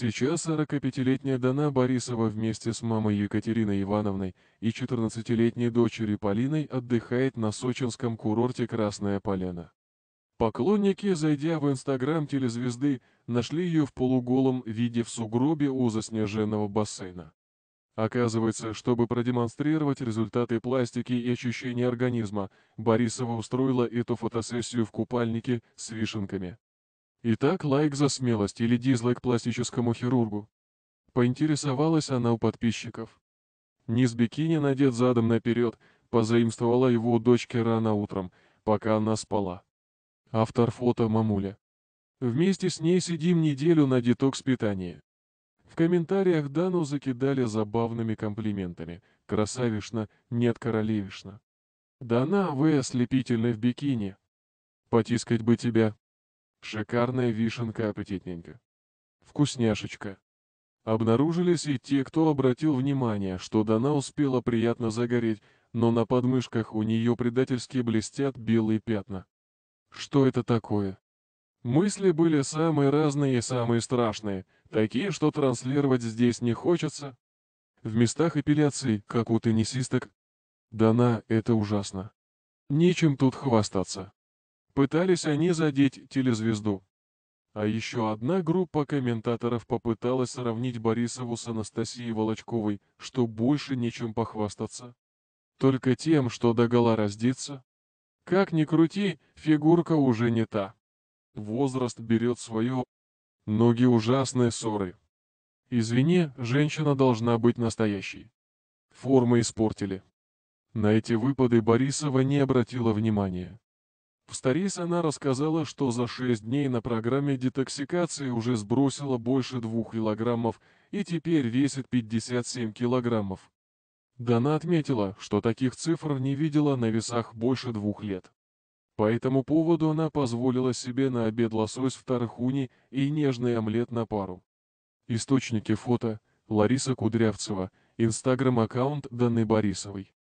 Сейчас 45-летняя Дана Борисова вместе с мамой Екатериной Ивановной и 14-летней дочерью Полиной отдыхает на сочинском курорте Красная Поляна. Поклонники, зайдя в инстаграм телезвезды, нашли ее в полуголом виде в сугробе у заснеженного бассейна. Оказывается, чтобы продемонстрировать результаты пластики и ощущения организма, Борисова устроила эту фотосессию в купальнике с вишенками. Итак, лайк за смелость или дизлайк пластическому хирургу. Поинтересовалась она у подписчиков. Низ бикини надет задом наперед, позаимствовала его у дочки рано утром, пока она спала. Автор фото мамуля. Вместе с ней сидим неделю на детокс питании. В комментариях Дану закидали забавными комплиментами. Красавишна, нет королевишна. Дана вы ослепительной в бикини. Потискать бы тебя. Шикарная вишенка аппетитненько. Вкусняшечка. Обнаружились и те, кто обратил внимание, что Дана успела приятно загореть, но на подмышках у нее предательски блестят белые пятна. Что это такое? Мысли были самые разные и самые страшные, такие, что транслировать здесь не хочется. В местах эпиляции, как у теннисисток. Дана, это ужасно. Нечем тут хвастаться. Пытались они задеть телезвезду. А еще одна группа комментаторов попыталась сравнить Борисову с Анастасией Волочковой, что больше нечем похвастаться. Только тем, что догола раздится. Как ни крути, фигурка уже не та. Возраст берет свое. Ноги ужасные ссоры. Извини, женщина должна быть настоящей. Формы испортили. На эти выпады Борисова не обратила внимания. В Старясь, она рассказала, что за 6 дней на программе детоксикации уже сбросила больше 2 килограммов и теперь весит 57 килограммов. Дана отметила, что таких цифр не видела на весах больше двух лет. По этому поводу она позволила себе на обед лосось в тархуне и нежный омлет на пару. Источники фото – Лариса Кудрявцева, инстаграм-аккаунт Даны Борисовой.